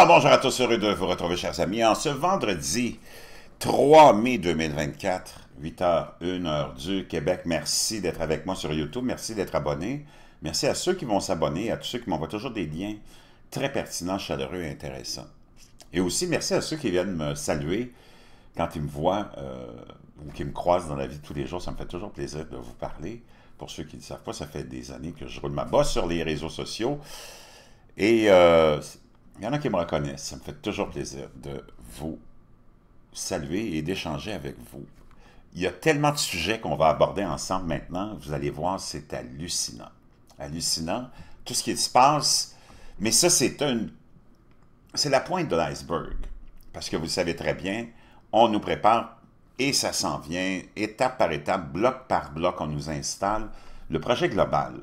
Ah, bonjour à tous, heureux de vous retrouver, chers amis. En ce vendredi 3 mai 2024, 8h, 1h du Québec, merci d'être avec moi sur YouTube, merci d'être abonné. Merci à ceux qui vont s'abonner, à tous ceux qui m'envoient toujours des liens très pertinents, chaleureux et intéressants. Et aussi, merci à ceux qui viennent me saluer quand ils me voient euh, ou qui me croisent dans la vie de tous les jours. Ça me fait toujours plaisir de vous parler. Pour ceux qui ne savent pas, ça fait des années que je roule ma bosse sur les réseaux sociaux. Et euh, il y en a qui me reconnaissent. Ça me fait toujours plaisir de vous saluer et d'échanger avec vous. Il y a tellement de sujets qu'on va aborder ensemble maintenant. Vous allez voir, c'est hallucinant. Hallucinant. Tout ce qui se passe. Mais ça, c'est une... C'est la pointe de l'iceberg. Parce que vous savez très bien, on nous prépare et ça s'en vient, étape par étape, bloc par bloc, on nous installe le projet global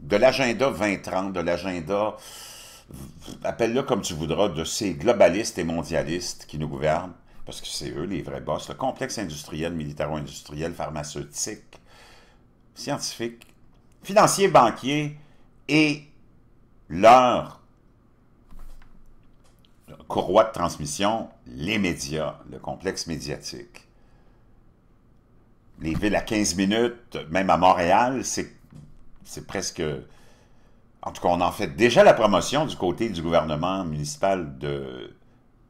de l'agenda 2030, de l'agenda appelle-le comme tu voudras, de ces globalistes et mondialistes qui nous gouvernent, parce que c'est eux les vrais boss, le complexe industriel, militaro-industriel, pharmaceutique, scientifique, financier, banquier, et leur courroie de transmission, les médias, le complexe médiatique. Les villes à 15 minutes, même à Montréal, c'est presque en tout cas, on en fait déjà la promotion du côté du gouvernement municipal de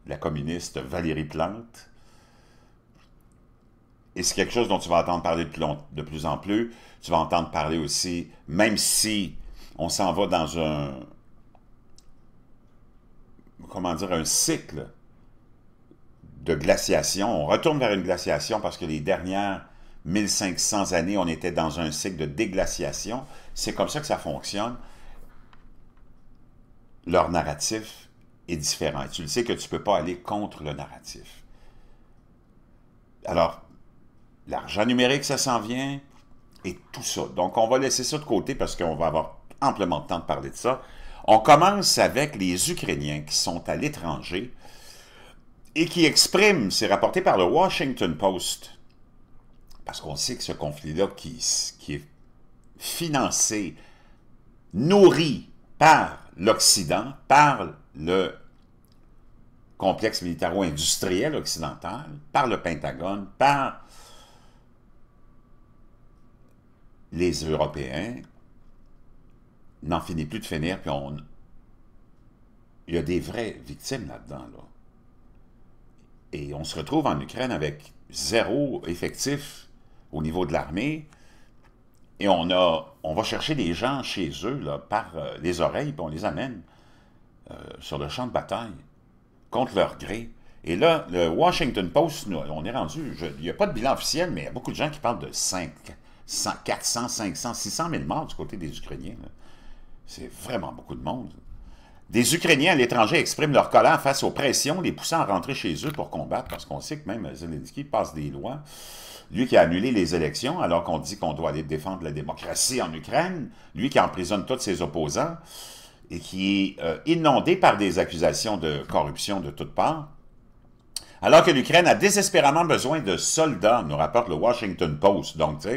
la communiste Valérie Plante. Et c'est quelque chose dont tu vas entendre parler de plus en plus. Tu vas entendre parler aussi, même si on s'en va dans un, comment dire, un cycle de glaciation. On retourne vers une glaciation parce que les dernières 1500 années, on était dans un cycle de déglaciation. C'est comme ça que ça fonctionne leur narratif est différent. tu le sais que tu ne peux pas aller contre le narratif. Alors, l'argent numérique, ça s'en vient, et tout ça. Donc, on va laisser ça de côté parce qu'on va avoir amplement de temps de parler de ça. On commence avec les Ukrainiens qui sont à l'étranger et qui expriment, c'est rapporté par le Washington Post, parce qu'on sait que ce conflit-là qui, qui est financé, nourri par l'Occident, par le complexe militaro-industriel occidental, par le Pentagone, par les Européens, n'en finit plus de finir, puis on... Il y a des vraies victimes là-dedans, là. Et on se retrouve en Ukraine avec zéro effectif au niveau de l'armée, et on, a, on va chercher des gens chez eux là, par euh, les oreilles, puis on les amène euh, sur le champ de bataille, contre leur gré. Et là, le Washington Post, nous, on est rendu, il n'y a pas de bilan officiel, mais il y a beaucoup de gens qui parlent de 5, 400, 500, 600 000 morts du côté des Ukrainiens. C'est vraiment beaucoup de monde. Des Ukrainiens à l'étranger expriment leur colère face aux pressions, les poussant à rentrer chez eux pour combattre, parce qu'on sait que même Zelensky passe des lois lui qui a annulé les élections alors qu'on dit qu'on doit aller défendre la démocratie en Ukraine, lui qui emprisonne tous ses opposants et qui est euh, inondé par des accusations de corruption de toutes parts. Alors que l'Ukraine a désespérément besoin de soldats, nous rapporte le Washington Post. Donc, tu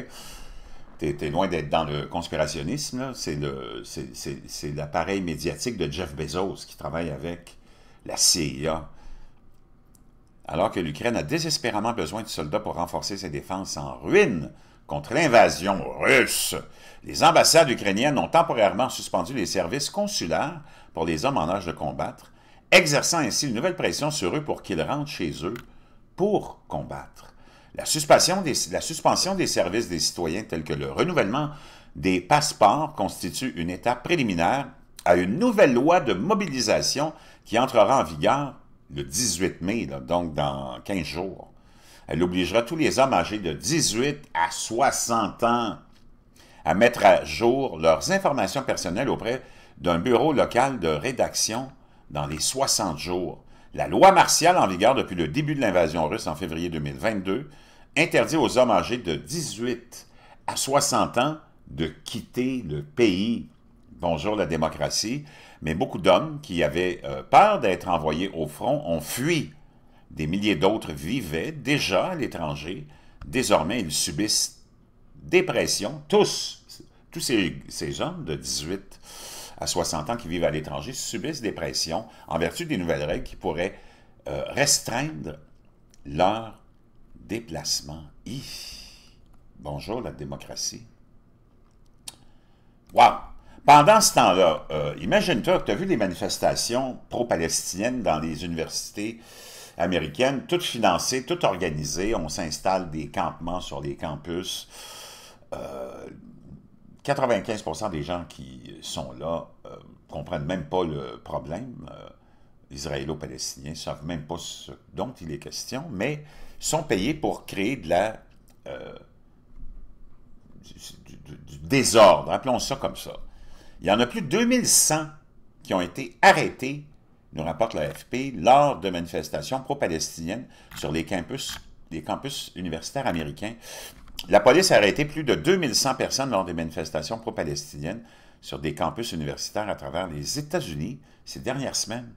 sais, es loin d'être dans le conspirationnisme, c'est l'appareil médiatique de Jeff Bezos qui travaille avec la CIA alors que l'Ukraine a désespérément besoin de soldats pour renforcer ses défenses en ruine contre l'invasion russe. Les ambassades ukrainiennes ont temporairement suspendu les services consulaires pour les hommes en âge de combattre, exerçant ainsi une nouvelle pression sur eux pour qu'ils rentrent chez eux pour combattre. La suspension, des, la suspension des services des citoyens tels que le renouvellement des passeports constitue une étape préliminaire à une nouvelle loi de mobilisation qui entrera en vigueur le 18 mai, donc dans 15 jours. Elle obligera tous les hommes âgés de 18 à 60 ans à mettre à jour leurs informations personnelles auprès d'un bureau local de rédaction dans les 60 jours. La loi martiale en vigueur depuis le début de l'invasion russe en février 2022 interdit aux hommes âgés de 18 à 60 ans de quitter le pays bonjour la démocratie, mais beaucoup d'hommes qui avaient euh, peur d'être envoyés au front ont fui. Des milliers d'autres vivaient déjà à l'étranger. Désormais, ils subissent des pressions. Tous, tous ces, gens hommes de 18 à 60 ans qui vivent à l'étranger subissent des pressions en vertu des nouvelles règles qui pourraient euh, restreindre leur déplacement. Bonjour la démocratie. Wow! Pendant ce temps-là, euh, imagine-toi que tu as vu les manifestations pro-palestiniennes dans les universités américaines, toutes financées, toutes organisées. On s'installe des campements sur les campus. 95% euh, des gens qui sont là euh, comprennent même pas le problème. Israélo-Palestiniens ne savent même pas ce dont il est question, mais sont payés pour créer de la... Du, du, désordre, appelons ça comme ça. Il y en a plus de 2100 qui ont été arrêtés, nous rapporte l'AFP, lors de manifestations pro-palestiniennes sur les campus, campus universitaires américains. La police a arrêté plus de 2100 personnes lors des manifestations pro-palestiniennes sur des campus universitaires à travers les États-Unis ces dernières semaines,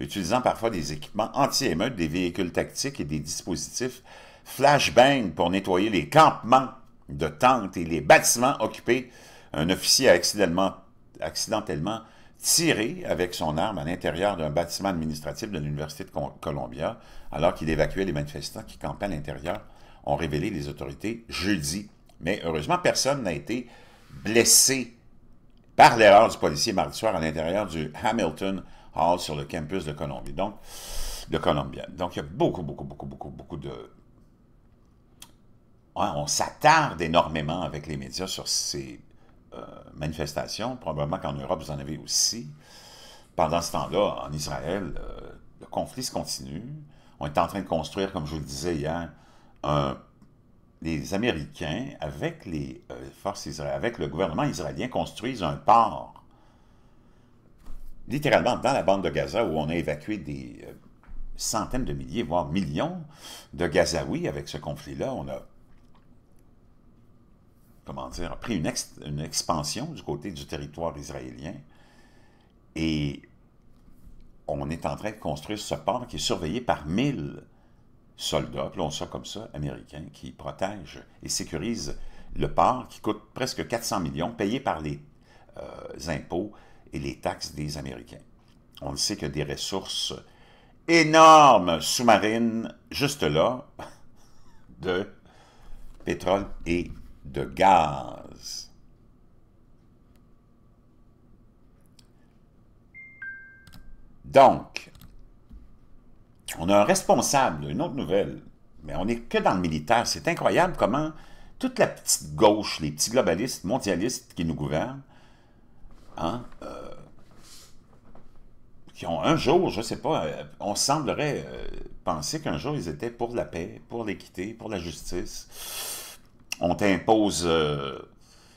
utilisant parfois des équipements anti-émeutes, des véhicules tactiques et des dispositifs flashbang pour nettoyer les campements de tentes et les bâtiments occupés. Un officier a accidentellement accidentellement tiré avec son arme à l'intérieur d'un bâtiment administratif de l'Université de Columbia, alors qu'il évacuait les manifestants qui campaient à l'intérieur, ont révélé les autorités jeudi. Mais heureusement, personne n'a été blessé par l'erreur du policier mardi soir à l'intérieur du Hamilton Hall sur le campus de Columbia. Donc, de Columbia. Donc, il y a beaucoup, beaucoup, beaucoup, beaucoup, beaucoup de... Hein, on s'attarde énormément avec les médias sur ces euh, manifestations, probablement qu'en Europe, vous en avez aussi. Pendant ce temps-là, en Israël, euh, le conflit se continue. On est en train de construire, comme je vous le disais hier, un les Américains, avec les euh, forces israéliennes, avec le gouvernement israélien, construisent un port, littéralement dans la bande de Gaza, où on a évacué des centaines de milliers, voire millions de Gazaouis avec ce conflit-là. On a comment dire, a pris une, expansion du côté du territoire israélien. Et on est en train de construire ce port qui est surveillé par 1000 soldats, appelons ça comme ça, américains, qui protègent et sécurisent le port qui coûte presque 400 millions, payé par les euh, impôts et les taxes des Américains. On sait que des ressources énormes sous-marines, juste là, de pétrole et de gaz. Donc, on a un responsable, une autre nouvelle, mais on n'est que dans le militaire. C'est incroyable comment toute la petite gauche, les petits globalistes, mondialistes qui nous gouvernent, hein, euh, qui ont un jour, je ne sais pas, euh, on semblerait euh, penser qu'un jour ils étaient pour la paix, pour l'équité, pour la justice on t'impose euh,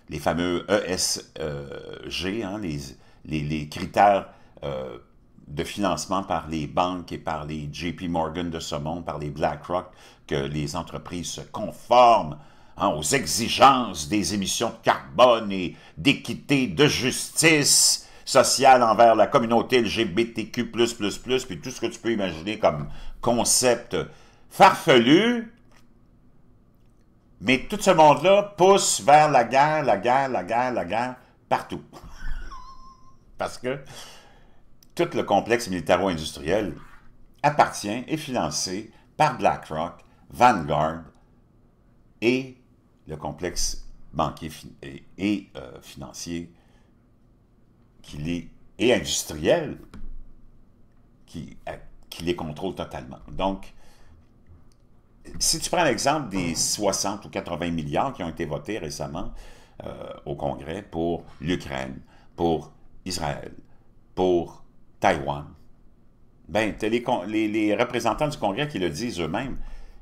les fameux e hein, ESG, les, critères euh, de financement par les banques et par les JP Morgan de ce monde, par les BlackRock, que les entreprises se conforment hein, aux exigences des émissions de carbone et d'équité, de justice sociale envers la communauté LGBTQ++, puis tout ce que tu peux imaginer comme concept farfelu, mais tout ce monde-là pousse vers la guerre, la guerre, la guerre, la guerre, partout. Parce que tout le complexe militaro-industriel appartient et financé par BlackRock, Vanguard et le complexe banquier et, euh, financier qui les, et industriel qui, euh, qui les contrôle totalement. Donc, si tu prends l'exemple des 60 ou 80 milliards qui ont été votés récemment euh, au Congrès pour l'Ukraine, pour Israël, pour Taïwan, ben, les, représentants du Congrès qui le disent eux-mêmes,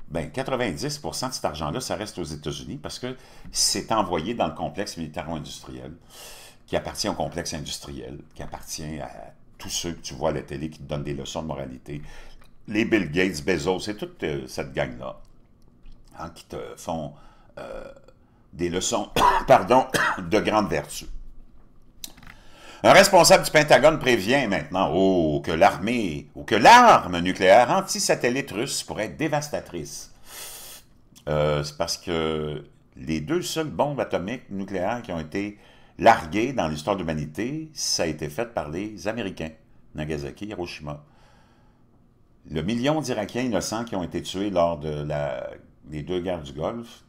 ben, 90 de cet argent-là, ça reste aux États-Unis parce que c'est envoyé dans le complexe militaro-industriel, qui appartient au complexe industriel, qui appartient à tous ceux que tu vois à la télé qui te donnent des leçons de moralité, les Bill Gates, Bezos, c'est toute euh, cette gang-là hein, qui te font euh, des leçons pardon, de grande vertu. Un responsable du Pentagone prévient maintenant oh, que l'armée ou que l'arme nucléaire anti-satellite russe pourrait être dévastatrice. Euh, c'est parce que les deux seules bombes atomiques nucléaires qui ont été larguées dans l'histoire de l'humanité, ça a été fait par les Américains, Nagasaki Hiroshima le million d'Irakiens innocents qui ont été tués lors de la, des deux guerres du Golfe,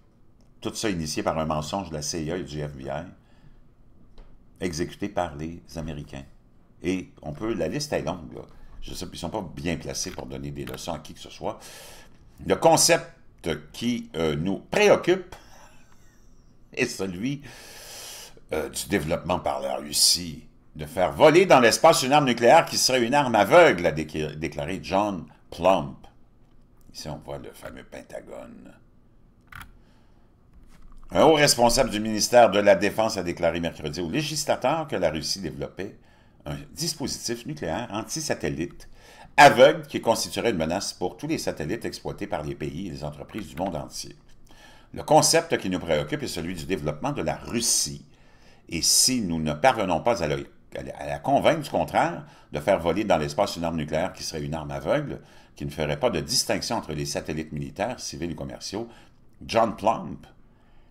tout ça initié par un mensonge de la CIA et du FBI, exécuté par les Américains. Et on peut, la liste est longue, Je sais, ils ne sont pas bien placés pour donner des leçons à qui que ce soit. Le concept qui euh, nous préoccupe est celui euh, du développement par la Russie de faire voler dans l'espace une arme nucléaire qui serait une arme aveugle, a déclaré John Plump. Ici, on voit le fameux Pentagone. Un haut responsable du ministère de la Défense a déclaré mercredi aux législateurs que la Russie développait un dispositif nucléaire anti-satellite aveugle qui constituerait une menace pour tous les satellites exploités par les pays et les entreprises du monde entier. Le concept qui nous préoccupe est celui du développement de la Russie. Et si nous ne parvenons pas à l'œil à la convaincre du contraire de faire voler dans l'espace une arme nucléaire qui serait une arme aveugle, qui ne ferait pas de distinction entre les satellites militaires, civils et commerciaux. John Plump,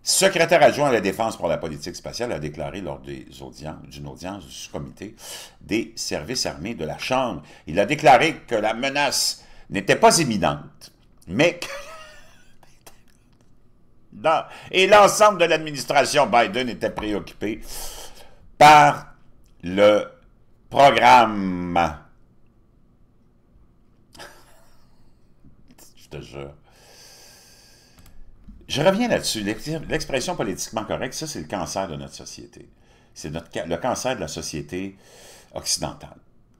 secrétaire adjoint à la Défense pour la politique spatiale, a déclaré lors d'une audience, du comité des services armés de la Chambre, il a déclaré que la menace n'était pas imminente, mais que Et l'ensemble de l'administration Biden était préoccupé par le programme. Je te jure. Je reviens là-dessus. L'expression politiquement correcte, ça, c'est le cancer de notre société. C'est le cancer de la société occidentale,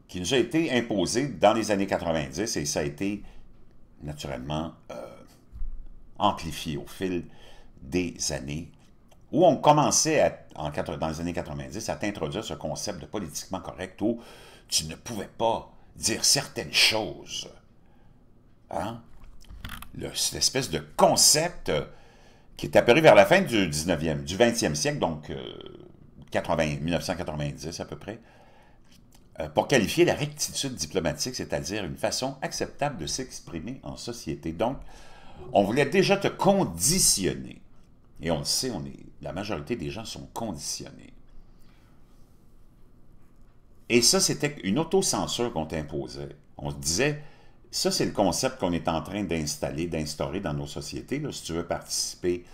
qui nous a été imposé dans les années 90 et ça a été naturellement euh, amplifié au fil des années où on commençait en, dans les années 90 à t'introduire ce concept de politiquement correct où tu ne pouvais pas dire certaines choses. C'est hein? Le, de concept euh, qui est apparu vers la fin du 19e, du 20e siècle, donc 1990 euh, à peu près, euh, pour qualifier la rectitude diplomatique, c'est-à-dire une façon acceptable de s'exprimer en société. Donc, on voulait déjà te conditionner et on le sait, on est, la majorité des gens sont conditionnés. Et ça, c'était une autocensure qu'on t'imposait. On se disait, ça, c'est le concept qu'on est en train d'installer, d'instaurer dans nos sociétés. si tu veux participer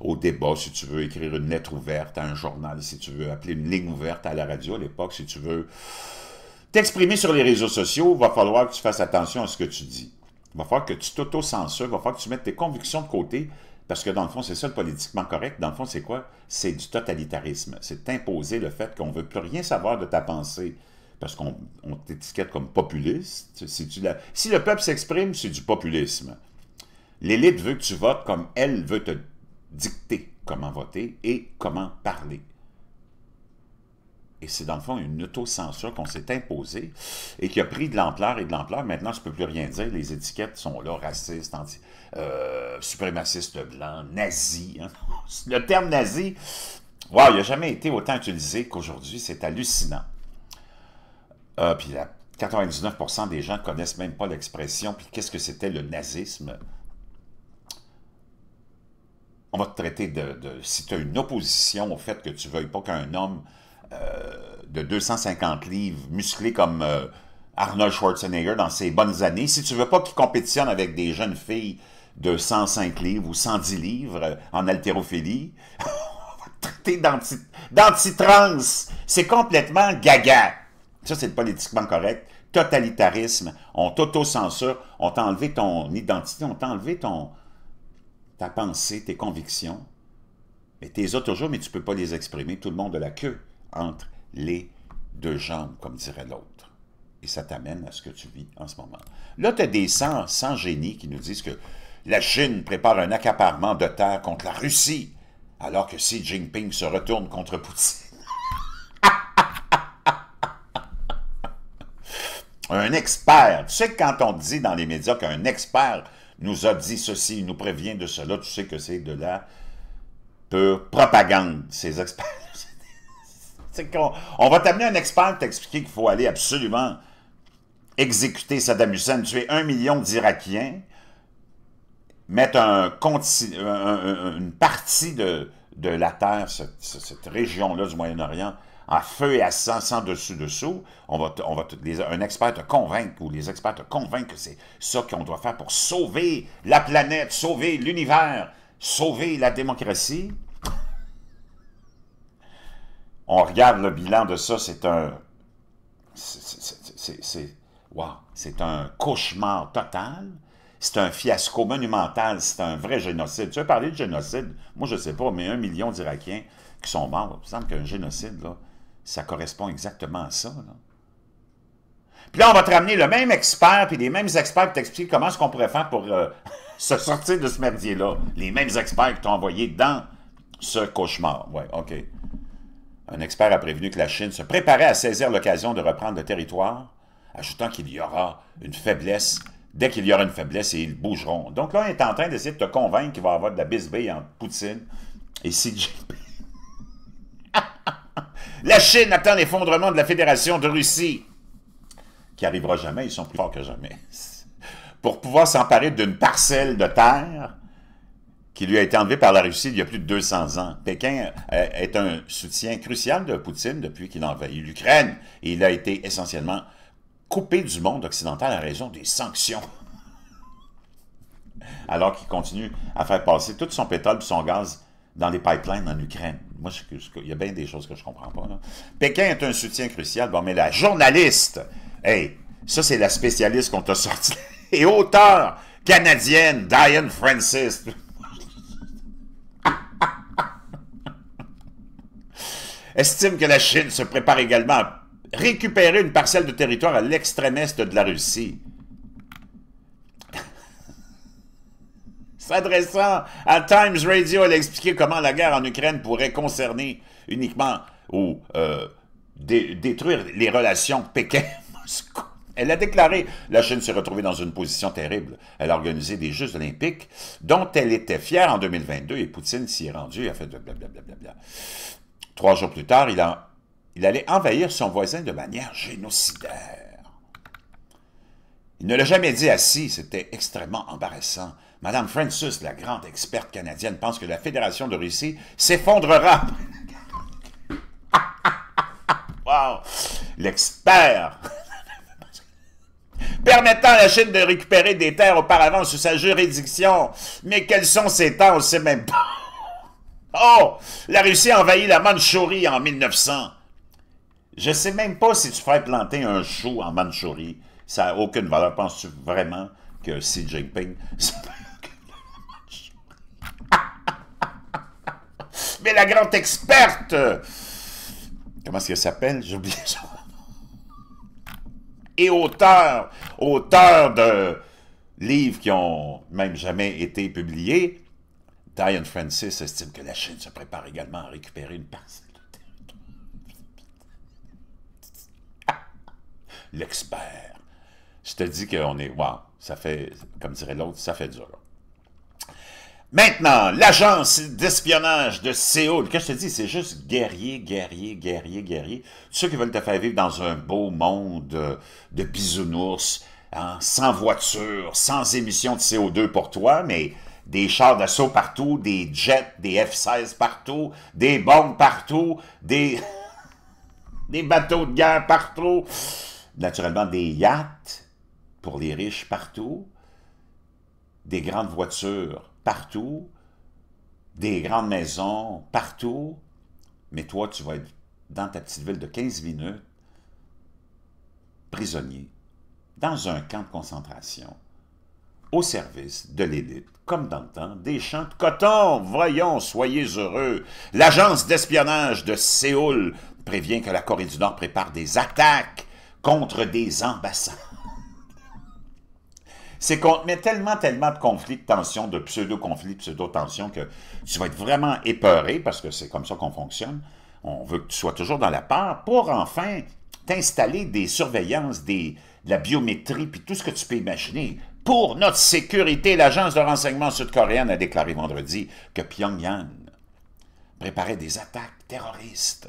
au débat, si tu veux écrire une lettre ouverte à un journal, si tu veux appeler une ligne ouverte à la radio à l'époque, si tu veux t'exprimer sur les réseaux sociaux, il va falloir que tu fasses attention à ce que tu dis. Il va falloir que tu t'auto-censures, il va falloir que tu mettes tes convictions de côté, parce que dans le fond, c'est ça le politiquement correct. Dans le fond, c'est quoi? C'est du totalitarisme. C'est imposer le fait qu'on ne veut plus rien savoir de ta pensée. Parce qu'on t'étiquette comme populiste. Si, si le peuple s'exprime, c'est du populisme. L'élite veut que tu votes comme elle veut te dicter comment voter et comment parler et c'est dans le fond une autocensure qu'on s'est imposée et qui a pris de l'ampleur et de l'ampleur. Maintenant, je ne peux plus rien dire. Les étiquettes sont là, racistes, anti, euh, suprémacistes blancs, nazis. Hein. Le terme nazi, wow, il n'a jamais été autant utilisé qu'aujourd'hui. C'est hallucinant. Euh, puis 99% des gens ne connaissent même pas l'expression. Puis qu'est-ce que c'était le nazisme? On va te traiter de... de si tu as une opposition au fait que tu ne veuilles pas qu'un homme euh, de 250 livres, musclé comme euh, Arnold Schwarzenegger dans ses bonnes années, si tu veux pas qu'il compétitionne avec des jeunes filles de 105 livres ou 110 livres euh, en haltérophilie, on va traiter d'anti-trans. C'est complètement gaga. Ça, c'est politiquement correct. Totalitarisme. On t'auto-censure. On t'a enlevé ton identité. On t'a enlevé ton, ta pensée, tes convictions. Mais t'es autres toujours, mais tu peux pas les exprimer. Tout le monde a la queue entre les deux jambes, comme dirait l'autre. Et ça t'amène à ce que tu vis en ce moment. Là, tu as des sans, sans génie qui nous disent que la Chine prépare un accaparement de terre contre la Russie, alors que Xi Jinping se retourne contre Poutine. un expert. Tu sais que quand on dit dans les médias qu'un expert nous a dit ceci, il nous prévient de cela, tu sais que c'est de la pure propagande, ces experts. On, va t'amener un expert t'expliquer qu'il faut aller absolument exécuter Saddam Hussein, tuer un million d'Irakiens, mettre une partie de, la terre, cette, région-là du Moyen-Orient, en feu et à sang, sans dessus-dessous, on va, on va un expert te convaincre, ou les experts te convaincre que c'est ça qu'on doit faire pour sauver la planète, sauver l'univers, sauver la démocratie on regarde le bilan de ça, c'est un... C'est... C'est un cauchemar total. C'est un fiasco monumental. C'est un vrai génocide. Tu as parlé de génocide? Moi, je ne sais pas, mais un million d'Irakiens qui sont morts. Il me semble qu'un génocide, là, ça correspond exactement à ça. Puis là, on va te ramener le même expert, puis les mêmes experts qui t'expliquent comment est-ce qu'on pourrait faire pour euh, se sortir de ce merdier-là. Les mêmes experts qui t'ont envoyé dans ce cauchemar. Ouais, OK. Un expert a prévenu que la Chine se préparait à saisir l'occasion de reprendre le territoire, ajoutant qu'il y aura une faiblesse dès qu'il y aura une faiblesse et ils bougeront. Donc là, il est en train d'essayer de te convaincre qu'il va y avoir de la bisbille entre Poutine et si la Chine attend l'effondrement de la Fédération de Russie, qui arrivera jamais, ils sont plus forts que jamais, pour pouvoir s'emparer d'une parcelle de terre qui lui a été enlevé par la Russie il y a plus de 200 ans. Pékin euh, est un soutien crucial de Poutine depuis qu'il a envahi l'Ukraine et il a été essentiellement coupé du monde occidental à raison des sanctions. Alors qu'il continue à faire passer tout son pétrole et son gaz dans les pipelines en Ukraine. Moi, je, il y a bien des choses que je ne comprends pas. Pékin est un soutien crucial. Bon, mais la journaliste, hey, ça, c'est la spécialiste qu'on t'a sortie, et auteur canadienne, Diane Francis. estime que la Chine se prépare également à récupérer une parcelle de territoire à l'extrême est de la Russie. S'adressant à Times Radio, elle a expliqué comment la guerre en Ukraine pourrait concerner uniquement ou euh, détruire les relations Pékin-Moscou. Elle a déclaré la Chine s'est retrouvée dans une position terrible. Elle a organisé des Jeux olympiques dont elle était fière en 2022 et Poutine s'y est rendu et a fait blablabla. Trois jours plus tard, il, allait envahir son voisin de manière génocidaire. Il ne l'a jamais dit assis, c'était extrêmement embarrassant. Madame Francis, la grande experte canadienne, pense que la Fédération de Russie s'effondrera. wow! L'expert! permettant à la Chine de récupérer des terres auparavant sous sa juridiction. Mais quels sont ces temps, on ne sait même pas. Oh, la Russie a envahi la Mandchourie en 1900. Je sais même pas si tu ferais planter un chou en Mandchourie. Ça n'a aucune valeur. Penses-tu vraiment que Xi Jinping... Mais la grande experte... Comment est-ce qu'elle s'appelle? J'ai oublié Et auteur, auteur de livres qui ont même jamais été publiés, Diane Francis estime que la Chine se prépare également à récupérer une partie de territoire. L'expert. Je te dis qu'on est... waouh, ça fait, comme dirait l'autre, ça fait dur. Maintenant, l'agence d'espionnage de Séoul. Qu'est-ce que je te dis? C'est juste guerrier, guerrier, guerrier, guerrier. ceux qui veulent te faire vivre dans un beau monde de bisounours, hein, sans voiture, sans émission de CO2 pour toi, mais des chars d'assaut partout, des jets, des F-16 partout, des bombes partout, des, bateaux de guerre partout, naturellement des yachts pour les riches partout, des grandes voitures partout, des grandes maisons partout, mais toi, tu vas être dans ta petite ville de 15 minutes, prisonnier, dans un camp de concentration, au service de l'élite, comme dans le temps, des champs de coton. Voyons, soyez heureux. L'agence d'espionnage de Séoul prévient que la Corée du Nord prépare des attaques contre des ambassades. C'est qu'on te met tellement, tellement de conflits, de tensions, de pseudo-conflits, de pseudo-tensions que tu vas être vraiment épeuré, parce que c'est comme ça qu'on fonctionne. On veut que tu sois toujours dans la peur pour enfin t'installer des surveillances, des, de la biométrie, puis tout ce que tu peux imaginer. Pour notre sécurité, l'agence de renseignement sud-coréenne a déclaré vendredi que Pyongyang préparait des attaques terroristes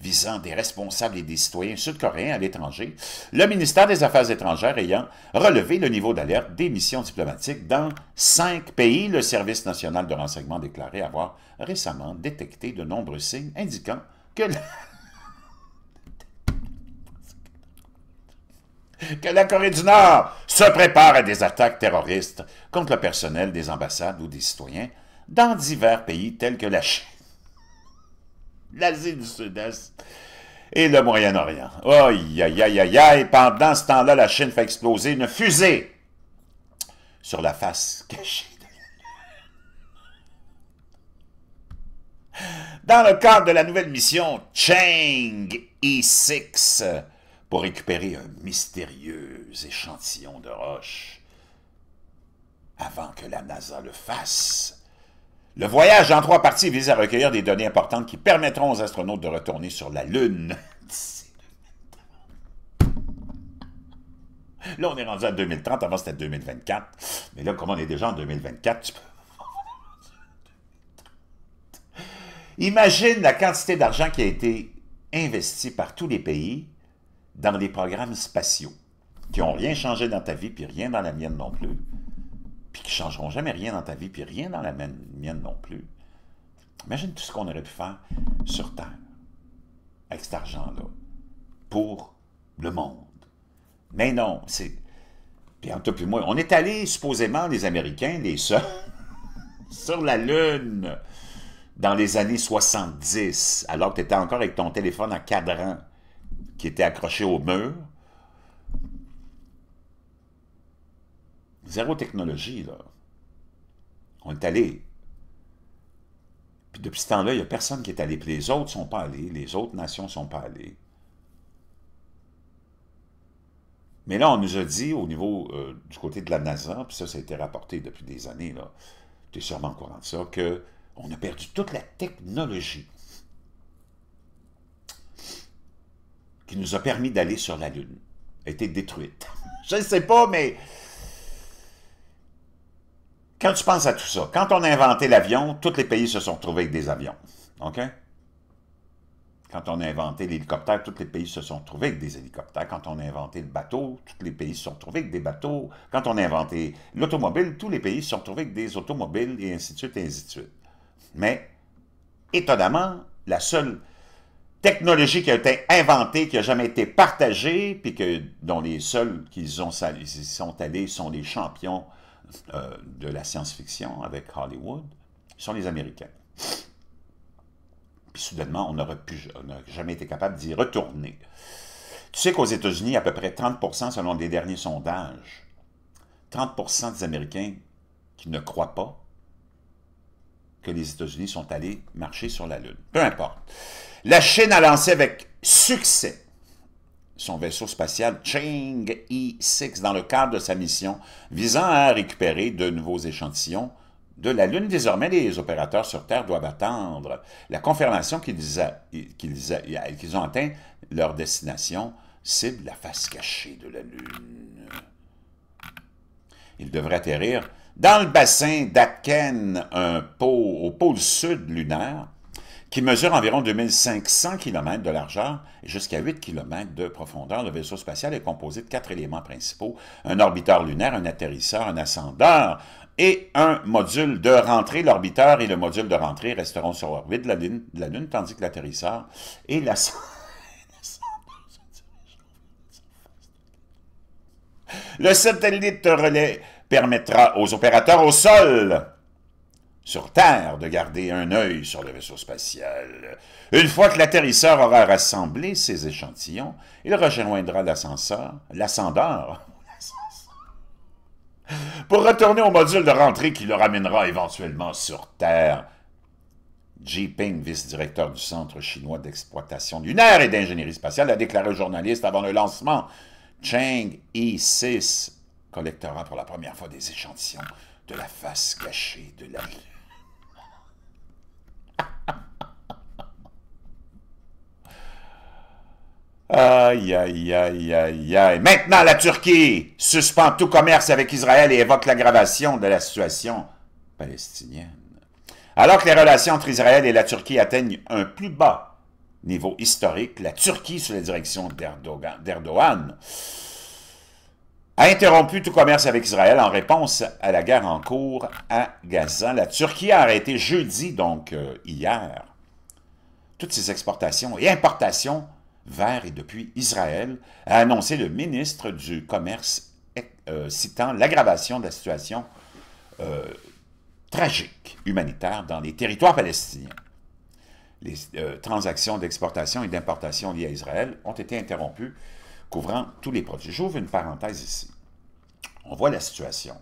visant des responsables et des citoyens sud-coréens à l'étranger, le ministère des Affaires étrangères ayant relevé le niveau d'alerte des missions diplomatiques dans cinq pays, le Service national de renseignement déclaré avoir récemment détecté de nombreux signes indiquant que que la Corée du Nord se prépare à des attaques terroristes contre le personnel des ambassades ou des citoyens dans divers pays tels que la Chine, l'Asie du Sud-Est et le Moyen-Orient. Aïe, aïe, aïe, aïe, aïe, pendant ce temps-là, la Chine fait exploser une fusée sur la face cachée de la Dans le cadre de la nouvelle mission Chang E6, pour récupérer un mystérieux échantillon de roche. Avant que la NASA le fasse, le voyage en trois parties vise à recueillir des données importantes qui permettront aux astronautes de retourner sur la Lune. Là, on est rendu à 2030, avant c'était 2024. Mais là, comme on est déjà en 2024, tu peux... Imagine la quantité d'argent qui a été investi par tous les pays dans les programmes spatiaux, qui n'ont rien changé dans ta vie, puis rien dans la mienne non plus, puis qui ne changeront jamais rien dans ta vie, puis rien dans la mienne non plus. Imagine tout ce qu'on aurait pu faire sur Terre, avec cet argent-là, pour le monde. Mais non, c'est... Puis en toi moi, on est allé, supposément, les Américains, les seuls, sur la Lune dans les années 70, alors que tu étais encore avec ton téléphone en cadran qui était accroché au mur. Zéro technologie, là. On est allé. Puis depuis ce temps-là, il n'y a personne qui est allé. Puis les autres ne sont pas allés. Les autres nations ne sont pas allées. Mais là, on nous a dit, au niveau euh, du côté de la NASA, puis ça, ça a été rapporté depuis des années, là, tu es sûrement au courant de ça, qu'on a perdu toute la technologie. qui nous a permis d'aller sur la Lune a été détruite. Je ne sais pas, mais quand tu penses à tout ça, quand on a inventé l'avion, tous les pays se sont trouvés avec des avions. OK? Quand on a inventé l'hélicoptère, tous les pays se sont trouvés avec des hélicoptères. Quand on a inventé le bateau, tous les pays se sont retrouvés avec des bateaux. Quand on a inventé l'automobile, tous les pays se sont trouvés avec des automobiles, et ainsi de suite, et ainsi de suite. Mais, étonnamment, la seule technologie qui a été inventée, qui n'a jamais été partagée, puis que, dont les seuls qui ont, sont allés sont les champions euh, de la science-fiction avec Hollywood, sont les Américains. Puis soudainement, on n'aurait jamais été capable d'y retourner. Tu sais qu'aux États-Unis, à peu près 30 selon les derniers sondages, 30 des Américains qui ne croient pas que les États-Unis sont allés marcher sur la Lune. Peu importe. La Chine a lancé avec succès son vaisseau spatial Chang'e 6 dans le cadre de sa mission visant à récupérer de nouveaux échantillons de la Lune. Désormais, les opérateurs sur Terre doivent attendre la confirmation qu'ils ont atteint leur destination cible, la face cachée de la Lune. Ils devraient atterrir dans le bassin d'Aken, au pôle sud lunaire, qui mesure environ 2500 km de largeur et jusqu'à 8 km de profondeur. Le vaisseau spatial est composé de quatre éléments principaux, un orbiteur lunaire, un atterrisseur, un ascendeur et un module de rentrée. L'orbiteur et le module de rentrée resteront sur l'orbite de, la Lune, tandis que l'atterrisseur et l'ascendeur... Le satellite relais permettra aux opérateurs au sol sur Terre de garder un œil sur le vaisseau spatial. Une fois que l'atterrisseur aura rassemblé ses échantillons, il rejoindra l'ascenseur, l'ascendeur, pour retourner au module de rentrée qui le ramènera éventuellement sur Terre. Ji Ping, vice-directeur du Centre chinois d'exploitation lunaire et d'ingénierie spatiale, a déclaré au journaliste avant le lancement Chang E6 collectera pour la première fois des échantillons de la face cachée de la Lune. Aïe, aïe, aïe, aïe, aïe. Maintenant, la Turquie suspend tout commerce avec Israël et évoque l'aggravation de la situation palestinienne. Alors que les relations entre Israël et la Turquie atteignent un plus bas niveau historique, la Turquie, sous la direction d'Erdogan, a interrompu tout commerce avec Israël en réponse à la guerre en cours à Gaza. La Turquie a arrêté jeudi, donc euh, hier, toutes ses exportations et importations vers et depuis Israël, a annoncé le ministre du Commerce, euh, citant l'aggravation de la situation euh, tragique humanitaire dans les territoires palestiniens. Les euh, transactions d'exportation et d'importation via Israël ont été interrompues, couvrant tous les produits. J'ouvre une parenthèse ici. On voit la situation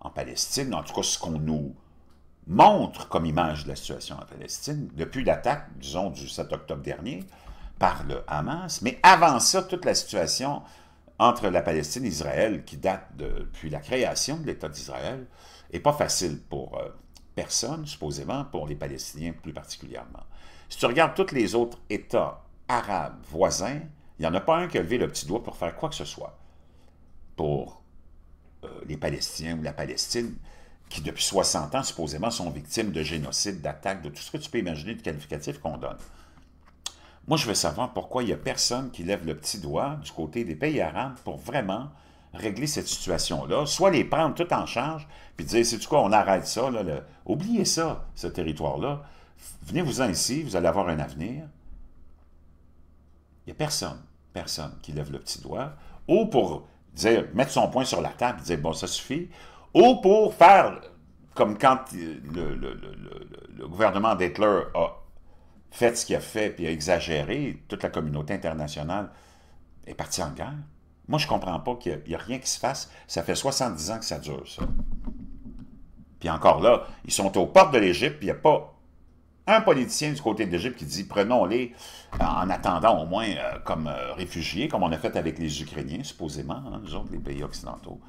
en Palestine, en tout cas ce qu'on nous montre comme image de la situation en Palestine, depuis l'attaque, disons, du 7 octobre dernier, par le Hamas. Mais avant ça, toute la situation entre la Palestine et Israël, qui date depuis la création de l'État d'Israël, n'est pas facile pour euh, personne, supposément pour les Palestiniens plus particulièrement. Si tu regardes tous les autres États arabes voisins, il n'y en a pas un qui a levé le petit doigt pour faire quoi que ce soit pour euh, les Palestiniens ou la Palestine, qui depuis 60 ans, supposément, sont victimes de génocide, d'attaques, de tout ce que tu peux imaginer de qualificatif qu'on donne. Moi, je veux savoir pourquoi il n'y a personne qui lève le petit doigt du côté des pays arabes pour vraiment régler cette situation-là, soit les prendre tout en charge, puis dire, c'est tu quoi, on arrête ça, oubliez ça, ce territoire-là, venez-vous-en ici, vous allez avoir un avenir. Il n'y a personne, personne qui lève le petit doigt, ou pour dire, mettre son point sur la table, dire, bon, ça suffit, ou pour faire, comme quand euh, le gouvernement d'Hitler a fait ce qu'il a fait, puis a exagéré, toute la communauté internationale est partie en guerre. Moi, je ne comprends pas qu'il n'y a, rien qui se fasse. Ça fait 70 ans que ça dure, ça. Puis encore là, ils sont aux portes de l'Égypte, puis il n'y a pas un politicien du côté de l'Égypte qui dit prenons-les euh, en attendant au moins euh, comme euh, réfugiés, comme on a fait avec les Ukrainiens, supposément, hein, autres, les pays occidentaux.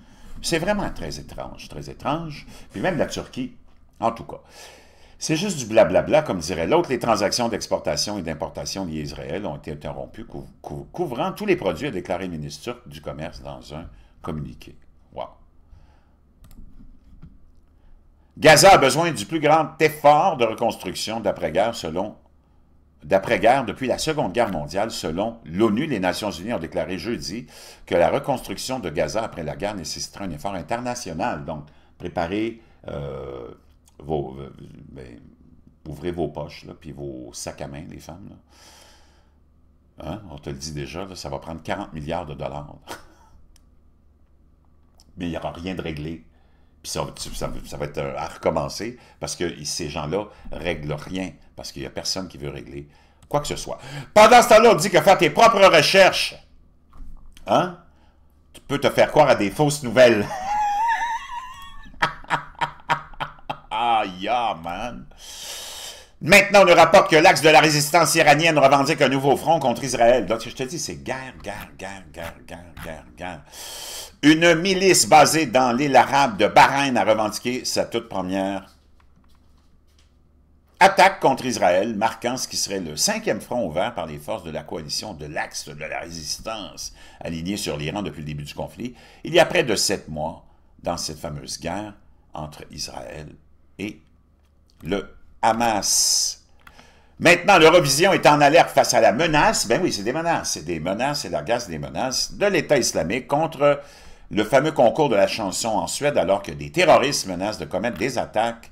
C'est vraiment très étrange, très étrange. Puis même la Turquie, en tout cas. C'est juste du blablabla, comme dirait l'autre. Les transactions d'exportation et d'importation liées à Israël ont été interrompues, couvrant tous les produits, a déclaré le ministre du Commerce dans un communiqué. Gaza a besoin du plus grand effort de reconstruction d'après-guerre selon d'après-guerre depuis la Seconde Guerre mondiale, selon l'ONU, les Nations unies ont déclaré jeudi que la reconstruction de Gaza après la guerre nécessitera un effort international. Donc, préparer euh, vos, euh, ben, ouvrez vos poches, là, puis vos sacs à main, les femmes. Hein? On te le dit déjà, ça va prendre 40 milliards de dollars. Mais il n'y aura rien de réglé. Puis ça, va être euh, à recommencer parce que ces gens-là règlent rien, parce qu'il n'y a personne qui veut régler quoi que ce soit. Pendant ce temps-là, on dit que faire tes propres recherches, hein, tu peux te faire croire à des fausses nouvelles. man. Maintenant, on nous rapporte que l'axe de la résistance iranienne revendique un nouveau front contre Israël. Donc, je te dis, c'est guerre, guerre, guerre, guerre, guerre, guerre, guerre. Une milice basée dans l'île arabe de Bahreïn a revendiqué sa toute première attaque contre Israël, marquant ce qui serait le cinquième front ouvert par les forces de la coalition de l'axe de la résistance alignée sur l'Iran depuis le début du conflit, il y a près de sept mois, dans cette fameuse guerre entre Israël et le Hamas. Maintenant, l'Eurovision est en alerte face à la menace, ben oui, c'est des menaces, c'est des menaces, c'est la gaz des menaces de l'État islamique contre le fameux concours de la chanson en Suède, alors que des terroristes menacent de commettre des attaques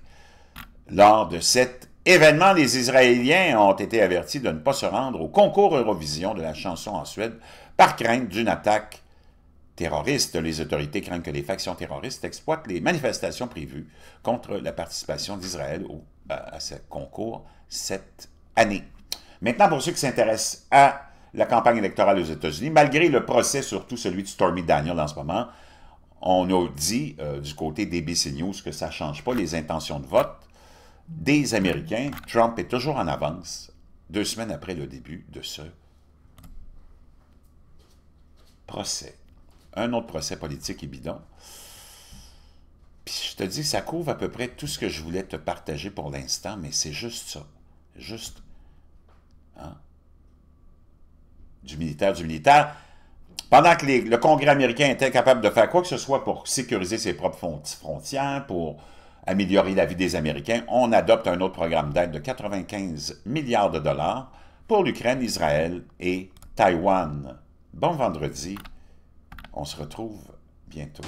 lors de cet événement. Les Israéliens ont été avertis de ne pas se rendre au concours Eurovision de la chanson en Suède par crainte d'une attaque terroristes. Les autorités craignent que les factions terroristes exploitent les manifestations prévues contre la participation d'Israël à, ce concours cette année. Maintenant, pour ceux qui s'intéressent à la campagne électorale aux États-Unis, malgré le procès, surtout celui de Stormy Daniel en ce moment, on a dit euh, du côté des BC News que ça ne change pas les intentions de vote des Américains. Trump est toujours en avance deux semaines après le début de ce procès un autre procès politique et bidon. Puis je te dis, ça couvre à peu près tout ce que je voulais te partager pour l'instant, mais c'est juste ça. Juste. Hein, du militaire, du militaire. Pendant que le Congrès américain était capable de faire quoi que ce soit pour sécuriser ses propres frontières, pour améliorer la vie des Américains, on adopte un autre programme d'aide de 95 milliards de dollars pour l'Ukraine, Israël et Taïwan. Bon vendredi. On se retrouve bientôt.